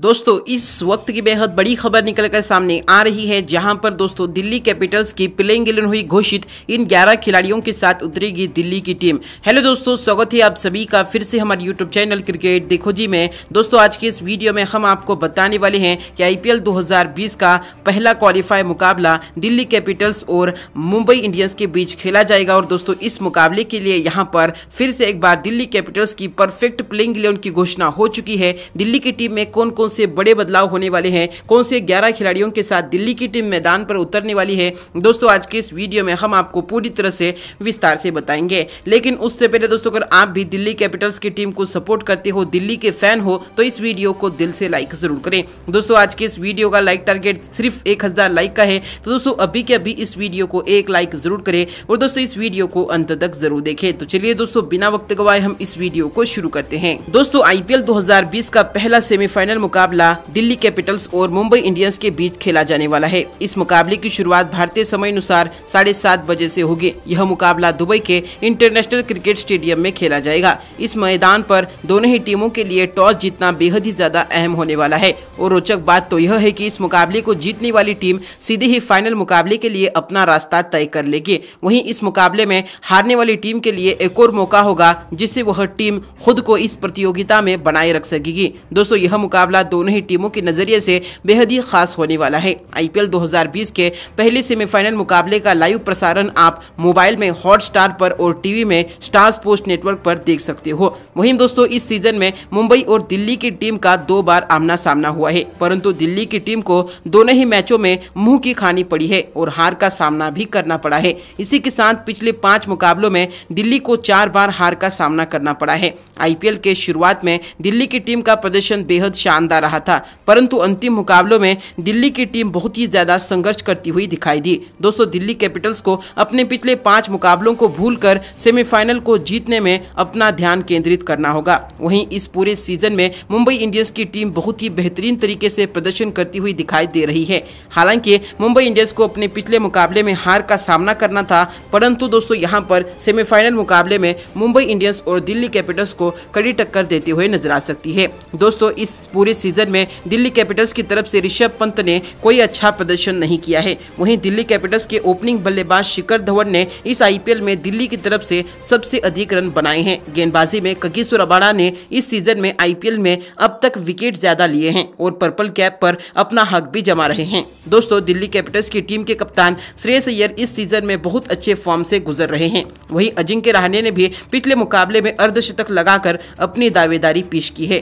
दोस्तों इस वक्त की बेहद बड़ी खबर निकलकर सामने आ रही है जहां पर दोस्तों दिल्ली कैपिटल्स की प्लेइंग इलेवन हुई घोषित इन 11 खिलाड़ियों के साथ उतरेगी दिल्ली की टीम हेलो दोस्तों स्वागत है आप सभी का फिर से हमारे यूट्यूब चैनल क्रिकेट देखो जी में दोस्तों आज के इस वीडियो में हम आपको बताने वाले हैं कि आई पी का पहला क्वालिफाई मुकाबला दिल्ली कैपिटल्स और मुंबई इंडियंस के बीच खेला जाएगा और दोस्तों इस मुकाबले के लिए यहाँ पर फिर से एक बार दिल्ली कैपिटल्स की परफेक्ट प्लेइंग इलेवन की घोषणा हो चुकी है दिल्ली की टीम में कौन कौन कौन से बड़े बदलाव होने वाले हैं कौन से ग्यारह खिलाड़ियों के साथ दिल्ली की टीम मैदान पर उतरने वाली है दोस्तों आज के इस वीडियो में हम आपको पूरी तरह से विस्तार से बताएंगे लेकिन उससे पहले दोस्तों अगर आप भी दिल्ली कैपिटल्स की टीम को सपोर्ट करते हो दिल्ली के फैन हो तो इस वीडियो को दिल से लाइक जरूर करें दोस्तों आज के इस वीडियो का लाइक टारगेट सिर्फ एक हजार लाइक का है तो दोस्तों अभी के अभी इस वीडियो को एक लाइक जरूर करें और दोस्तों इस वीडियो को अंत तक जरूर देखें तो चलिए दोस्तों बिना वक्त गवाए हम इस वीडियो को शुरू करते हैं दोस्तों आईपीएल 2020 का पहला सेमीफाइनल मुकाबला मुकाबला दिल्ली कैपिटल्स और मुंबई इंडियंस के बीच खेला जाने वाला है इस मुकाबले की शुरुआत भारतीय समय अनुसार साढ़े सात बजे से होगी यह मुकाबला दुबई के इंटरनेशनल क्रिकेट स्टेडियम में खेला जाएगा इस मैदान पर दोनों ही टीमों के लिए टॉस जीतना बेहद ही ज्यादा अहम होने वाला है और रोचक बात तो यह है की इस मुकाबले को जीतने वाली टीम सीधे ही फाइनल मुकाबले के लिए अपना रास्ता तय कर लेगी वही इस मुकाबले में हारने वाली टीम के लिए एक और मौका होगा जिससे वह टीम खुद को इस प्रतियोगिता में बनाए रख सकेगी दोस्तों यह मुकाबला मुकाबला दोनों ही टीमों के नजरिए से बेहद ही खास होने वाला है आईपीएल 2020 के पहले सेमीफाइनल मुकाबले का लाइव प्रसारण आप मोबाइल में हॉटस्टार पर और टीवी में स्टार स्पोर्ट्स नेटवर्क पर देख सकते हो वहीं दोस्तों इस सीजन में मुंबई और दिल्ली की टीम का दो बार आमना सामना हुआ है परंतु दिल्ली की टीम को दोनों ही मैचों में मुंह की खानी पड़ी है और हार का सामना भी करना पड़ा है इसी के साथ पिछले पांच मुकाबलों में दिल्ली को चार बार हार का सामना करना पड़ा है आईपीएल के शुरुआत में दिल्ली की टीम का प्रदर्शन बेहद शानदार शानदार रहा था परंतु अंतिम मुकाबलों में दिल्ली की टीम बहुत ही ज़्यादा संघर्ष करती हुई दिखाई दी दोस्तों दिल्ली कैपिटल्स को अपने पिछले पांच मुकाबलों को भूल सेमीफाइनल को जीतने में अपना ध्यान केंद्रित करना होगा वहीं इस पूरे सीजन में मुंबई इंडियंस की टीम बहुत ही बेहतरीन तरीके से प्रदर्शन करती हुई दिखाई दे रही है हालांकि मुंबई इंडियंस को अपने पिछले मुकाबले में हार का सामना करना था परंतु दोस्तों यहां पर सेमीफाइनल मुकाबले में मुंबई इंडियंस और दिल्ली कैपिटल्स को कड़ी टक्कर देते हुए नजर आ सकती है दोस्तों इस पूरे सीजन में दिल्ली कैपिटल्स की तरफ से ऋषभ पंत ने कोई अच्छा प्रदर्शन नहीं किया है वहीं दिल्ली कैपिटल्स के ओपनिंग बल्लेबाज शिखर धवन ने इस आईपीएल में दिल्ली की तरफ से सबसे अधिक रन बनाए हैं गेंदबाजी में कगिसुर अबाड़ा ने इस सीजन में आईपीएल में अब तक विकेट ज्यादा लिए हैं और पर्पल कैप पर अपना हक भी जमा रहे हैं दोस्तों दिल्ली कैपिटल्स की टीम के कप्तान श्रेयस अय्यर इस सीजन में बहुत अच्छे फॉर्म से गुजर रहे हैं वहीं अजिंक्य रहाणे ने भी पिछले मुकाबले में अर्धशतक लगाकर अपनी दावेदारी पेश की है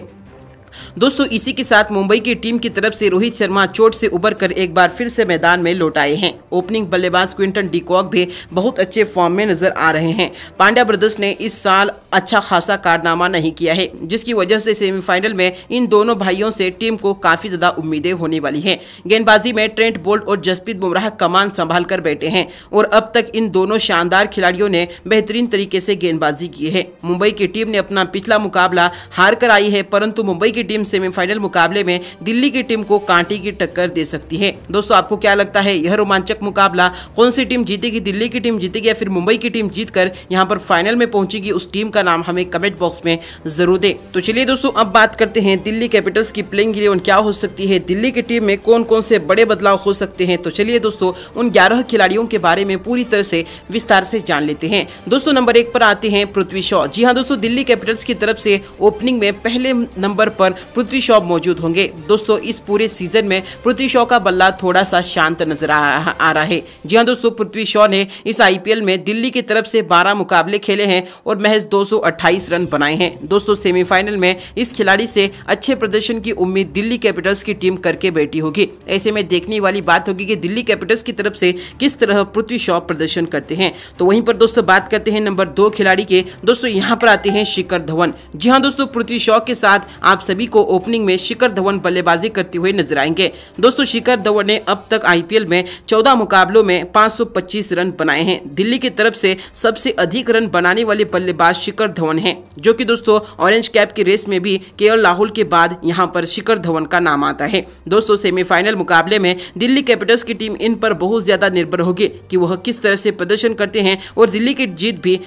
दोस्तों इसी के साथ मुंबई की टीम की तरफ से रोहित शर्मा चोट से उबर कर एक बार फिर से मैदान में लौट आए हैं ओपनिंग बल्लेबाज क्विंटन डीकॉक भी बहुत अच्छे फॉर्म में नजर आ रहे हैं पांड्या ब्रदर्स ने इस साल अच्छा खासा कारनामा नहीं किया है जिसकी वजह से सेमीफाइनल में इन दोनों भाइयों से टीम को काफी ज्यादा उम्मीदें होने वाली है गेंदबाजी में ट्रेंट बोल्ट और जसप्रीत बुमराह कमान संभाल कर बैठे हैं और अब तक इन दोनों शानदार खिलाड़ियों ने बेहतरीन तरीके से गेंदबाजी की है मुंबई की टीम ने अपना पिछला मुकाबला हार कर आई है परंतु मुंबई की टीम सेमीफाइनल मुकाबले में दिल्ली की टीम को कांटी की टक्कर दे सकती है दोस्तों आपको क्या लगता है यह रोमांचक मुकाबला कौन सी टीम जीतेगी दिल्ली की टीम जीतेगी या फिर मुंबई की टीम जीतकर यहाँ पर फाइनल में पहुंचेगी उस टीम का नाम हमें कमेंट बॉक्स में जरूर दे तो चलिए दोस्तों अब बात करते हैं दिल्ली कैपिटल्स की प्लेइंग इलेवन क्या हो सकती है दिल्ली की टीम में कौन कौन से बड़े बदलाव हो सकते हैं तो चलिए दोस्तों उन ग्यारह खिलाड़ियों के बारे में पूरी तरह से विस्तार से जान लेते हैं दोस्तों नंबर एक पर आते हैं पृथ्वी शॉ जी हाँ दोस्तों दिल्ली कैपिटल्स की तरफ से ओपनिंग में पहले नंबर पर पृथ्वी शॉ मौजूद होंगे दोस्तों इस पूरे सीजन में पृथ्वी शॉ का बल्ला थोड़ा सा शांत नजर आ, आ रहा है जी हाँ दोस्तों पृथ्वी शॉ ने इस आईपीएल में दिल्ली की तरफ से 12 मुकाबले खेले हैं और महज 228 रन बनाए हैं दोस्तों सेमीफाइनल में इस खिलाड़ी से अच्छे प्रदर्शन की उम्मीद दिल्ली कैपिटल्स की टीम करके बैठी होगी ऐसे में देखने वाली बात होगी कि दिल्ली कैपिटल्स की तरफ से किस तरह पृथ्वी शॉ प्रदर्शन करते हैं तो वहीं पर दोस्तों बात करते हैं नंबर दो खिलाड़ी के दोस्तों यहाँ पर आते हैं शिखर धवन जी हाँ दोस्तों पृथ्वी शॉ के साथ आप सभी सभी को ओपनिंग में शिखर धवन बल्लेबाजी करते हुए नजर आएंगे दोस्तों शिखर धवन ने अब तक आईपीएल में 14 मुकाबलों में 525 रन बनाए हैं दिल्ली की तरफ से सबसे अधिक रन बनाने वाले बल्लेबाज शिखर धवन हैं जो कि दोस्तों ऑरेंज कैप की रेस में भी के राहुल के बाद यहाँ पर शिखर धवन का नाम आता है दोस्तों सेमीफाइनल मुकाबले में दिल्ली कैपिटल्स की टीम इन पर बहुत ज्यादा निर्भर होगी कि वह किस तरह से प्रदर्शन करते हैं और दिल्ली की जीत भी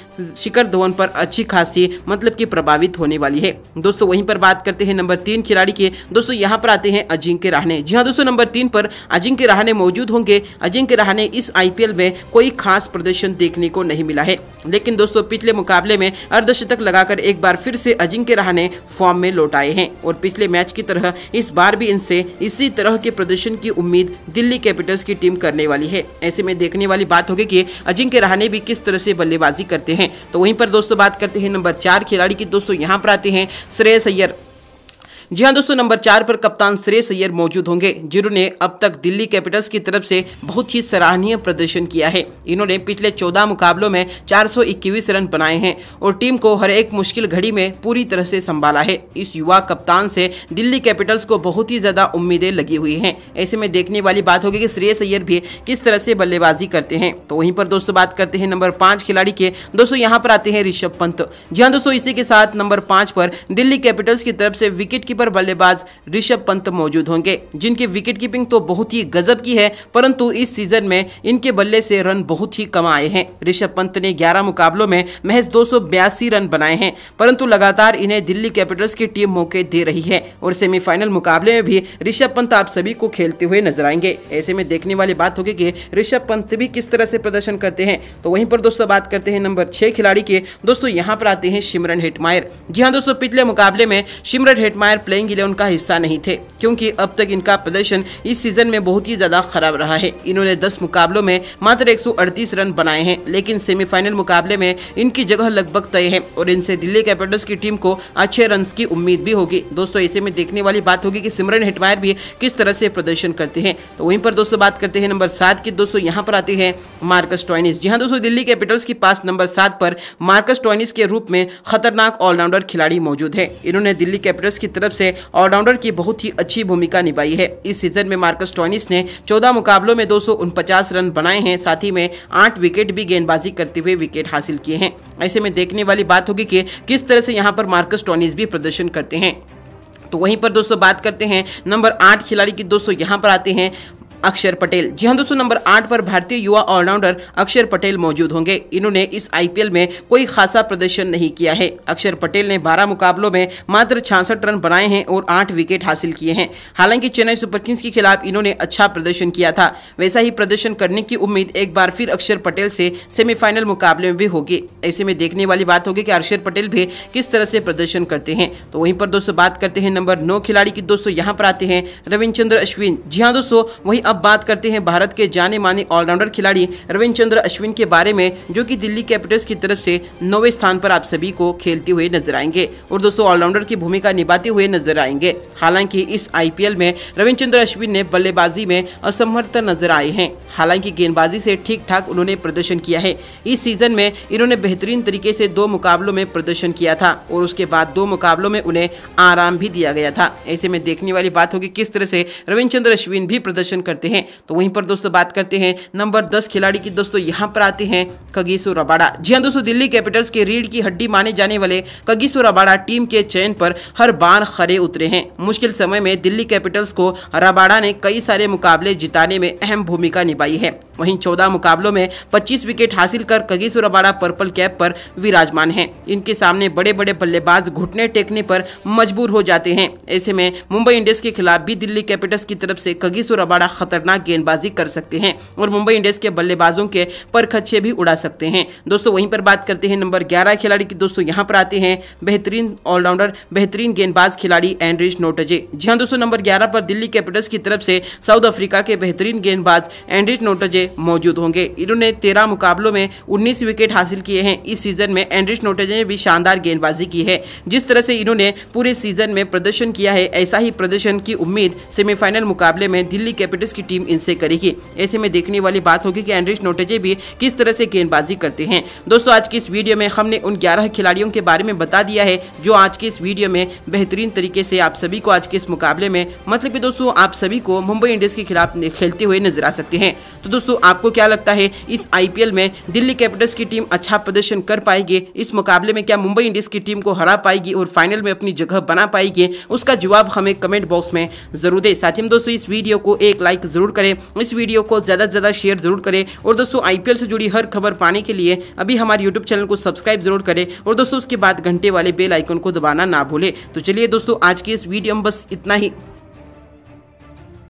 शिखर धवन पर अच्छी खासी मतलब की प्रभावित होने वाली है दोस्तों वहीं पर बात करते हैं नंबर तीन खिलाड़ी के दोस्तों यहाँ पर आते हैं अजिंक्य रहाणे जी हाँ दोस्तों नंबर तीन पर अजिंक्य रहाणे मौजूद होंगे अजिंक्य रहाणे इस आईपीएल में कोई खास प्रदर्शन देखने को नहीं मिला है लेकिन दोस्तों पिछले मुकाबले में अर्धशतक लगाकर एक बार फिर से अजिंक्य रहाणे फॉर्म में लौट आए हैं और पिछले मैच की तरह इस बार भी इनसे इसी तरह के प्रदर्शन की उम्मीद दिल्ली कैपिटल्स की टीम करने वाली है ऐसे में देखने वाली बात होगी कि अजिंक्य रहाणे भी किस तरह से बल्लेबाजी करते हैं तो वहीं पर दोस्तों बात करते हैं नंबर चार खिलाड़ी की दोस्तों यहाँ पर आते हैं श्रेयस अय्यर जी हाँ दोस्तों नंबर चार पर कप्तान श्रेयस अय्यर मौजूद होंगे जिन्होंने अब तक दिल्ली कैपिटल्स की तरफ से बहुत ही सराहनीय प्रदर्शन किया है इन्होंने पिछले चौदह मुकाबलों में चार रन बनाए हैं और टीम को हर एक मुश्किल घड़ी में पूरी तरह से संभाला है इस युवा कप्तान से दिल्ली कैपिटल्स को बहुत ही ज़्यादा उम्मीदें लगी हुई है ऐसे में देखने वाली बात होगी कि श्रेयस अय्यर भी किस तरह से बल्लेबाजी करते हैं तो वहीं पर दोस्तों बात करते हैं नंबर पांच खिलाड़ी के दोस्तों यहाँ पर आते हैं ऋषभ पंत जी हाँ दोस्तों इसी के साथ नंबर पांच पर दिल्ली कैपिटल्स की तरफ से विकेट की पर बल्लेबाज ऋषभ पंत मौजूद होंगे जिनकी विकेट कीपिंग तो बहुत ही गजब की है परंतु इस सीजन में इनके बल्ले से रन बहुत ही कम आए हैं ऋषभ पंत ने ग्यारह मुकाबलों में महज दो रन बनाए हैं परंतु लगातार इन्हें दिल्ली कैपिटल्स की टीम मौके दे रही है और सेमीफाइनल मुकाबले में भी ऋषभ पंत आप सभी को खेलते हुए नजर आएंगे ऐसे में देखने वाली बात होगी कि ऋषभ पंत भी किस तरह से प्रदर्शन करते हैं तो वहीं पर दोस्तों बात करते हैं नंबर छह खिलाड़ी के दोस्तों यहाँ पर आते हैं सिमरन हेटमायर जी हाँ दोस्तों पिछले मुकाबले में सिमरन हेटमायर प्लेइंग इलेवन का हिस्सा नहीं थे क्योंकि अब तक इनका प्रदर्शन इस सीजन में बहुत ही ज़्यादा खराब रहा है इन्होंने दस मुकाबलों में मात्र 138 रन बनाए हैं लेकिन सेमीफाइनल मुकाबले में इनकी जगह लगभग तय है और इनसे दिल्ली कैपिटल्स की टीम को अच्छे रन की उम्मीद भी होगी दोस्तों ऐसे में देखने वाली बात होगी की सिमरन हेटमायर भी किस तरह से प्रदर्शन करते हैं तो वहीं पर दोस्तों बात करते हैं नंबर सात की दोस्तों यहाँ पर आती है मार्कस टॉइनिस जी हाँ दोस्तों दिल्ली कैपिटल्स के पास नंबर सात पर मार्कस टॉइनिस के रूप में खतरनाक ऑलराउंडर खिलाड़ी मौजूद है इन्होंने दिल्ली कैपिटल्स की तरफ से ऑलराउंडर की बहुत ही अच्छी भूमिका निभाई है इस सीजन में मार्कस टॉनिस ने चौदह मुकाबलों में दो रन बनाए हैं साथ ही में आठ विकेट भी गेंदबाजी करते हुए विकेट हासिल किए हैं ऐसे में देखने वाली बात होगी कि किस तरह से यहाँ पर मार्कस टॉनिस भी प्रदर्शन करते हैं तो वहीं पर दोस्तों बात करते हैं नंबर आठ खिलाड़ी की दोस्तों यहां पर आते हैं अक्षर पटेल जी हाँ दोस्तों नंबर आठ पर भारतीय युवा ऑलराउंडर अक्षर पटेल मौजूद होंगे इन्होंने इस आईपीएल में कोई खासा प्रदर्शन नहीं किया है अक्षर पटेल ने बारह मुकाबलों में मात्र छियासठ रन बनाए हैं और आठ विकेट हासिल किए हैं हालांकि चेन्नई सुपर किंग्स के खिलाफ इन्होंने अच्छा प्रदर्शन किया था वैसा ही प्रदर्शन करने की उम्मीद एक बार फिर अक्षर पटेल से सेमीफाइनल मुकाबले में भी होगी ऐसे में देखने वाली बात होगी कि अक्षर पटेल भी किस तरह से प्रदर्शन करते हैं तो वहीं पर दोस्तों बात करते हैं नंबर नौ खिलाड़ी की दोस्तों यहाँ पर आते हैं रविचंद्र अश्विन जी हाँ दोस्तों वही अब बात करते हैं भारत के जाने माने ऑलराउंडर खिलाड़ी रविंद्र अश्विन के बारे में जो कि दिल्ली कैपिटल्स की तरफ से नौवे स्थान पर आप सभी को खेलते हुए नजर आएंगे और दोस्तों ऑलराउंडर की भूमिका निभाते हुए नजर आएंगे हालांकि इस आईपीएल में रविंद्र अश्विन ने बल्लेबाजी में असमर्थ नजर आए हैं हालांकि गेंदबाजी से ठीक ठाक उन्होंने प्रदर्शन किया है इस सीजन में इन्होंने बेहतरीन तरीके से दो मुकाबलों में प्रदर्शन किया था और उसके बाद दो मुकाबलों में उन्हें आराम भी दिया गया था ऐसे में देखने वाली बात होगी किस तरह से रविंद्र अश्विन भी प्रदर्शन कर करते हैं तो वहीं पर दोस्तों बात करते हैं नंबर दस खिलाड़ी की दोस्तों यहां पर आते हैं कगीसो रबाड़ा जी हाँ दोस्तों दिल्ली कैपिटल्स के रीढ़ की हड्डी माने जाने वाले कगीसो रबाड़ा टीम के चयन पर हर बार खड़े उतरे हैं मुश्किल समय में दिल्ली कैपिटल्स को रबाड़ा ने कई सारे मुकाबले जिताने में अहम भूमिका निभाई है वहीं चौदह मुकाबलों में पच्चीस विकेट हासिल कर कगीसो रबाड़ा पर्पल कैप पर विराजमान है इनके सामने बड़े बड़े बल्लेबाज घुटने टेकने पर मजबूर हो जाते हैं ऐसे में मुंबई इंडियंस के खिलाफ भी दिल्ली कैपिटल्स की तरफ से कगीसो रबाड़ा खतरनाक गेंदबाजी कर सकते हैं और मुंबई इंडियंस के बल्लेबाजों के पर खच्चे भी उड़ा सकते हैं दोस्तों वहीं पर बात करते हैं नंबर ग्यारह खिलाड़ी की दोस्तों यहाँ पर आते हैं बेहतरीन ऑलराउंडर बेहतरीन गेंदबाज खिलाड़ी एंड्रिज नोटजे जी हाँ दोस्तों नंबर ग्यारह पर दिल्ली कैपिटल्स की तरफ से साउथ अफ्रीका के बेहतरीन गेंदबाज एंड्रिज नोटजे मौजूद होंगे इन्होंने तेरह मुकाबलों में उन्नीस विकेट हासिल किए हैं इस सीजन में एंड्रिज नोटजे ने भी शानदार गेंदबाजी की है जिस तरह से इन्होंने पूरे सीजन में प्रदर्शन किया है ऐसा ही प्रदर्शन की उम्मीद सेमीफाइनल मुकाबले में दिल्ली कैपिटल्स की टीम इनसे करेगी ऐसे में देखने वाली बात होगी कि एंड्रिश नोटेजे भी किस तरह से गेंदबाजी करते हैं दोस्तों आज की इस वीडियो में हमने उन ग्यारह खिलाड़ियों के बारे में बता दिया है जो आज की इस वीडियो में बेहतरीन तरीके से आप सभी को आज के इस मुकाबले में मतलब कि दोस्तों आप सभी को मुंबई इंडियंस के खिलाफ खेलते हुए नजर आ सकते हैं तो दोस्तों आपको क्या लगता है इस आई में दिल्ली कैपिटल्स की टीम अच्छा प्रदर्शन कर पाएगी इस मुकाबले में क्या मुंबई इंडियंस की टीम को हरा पाएगी और फाइनल में अपनी जगह बना पाएगी उसका जवाब हमें कमेंट बॉक्स में जरूर दे साथ ही दोस्तों इस वीडियो को एक लाइक ज़रूर करें इस वीडियो को ज़्यादा से ज़्यादा शेयर ज़रूर करें और दोस्तों आई से जुड़ी हर खबर पाने के लिए अभी हमारे यूट्यूब चैनल को सब्सक्राइब ज़रूर करें और दोस्तों उसके बाद घंटे वाले बेल आइकन को दबाना ना भूलें तो चलिए दोस्तों आज की इस वीडियो में बस इतना ही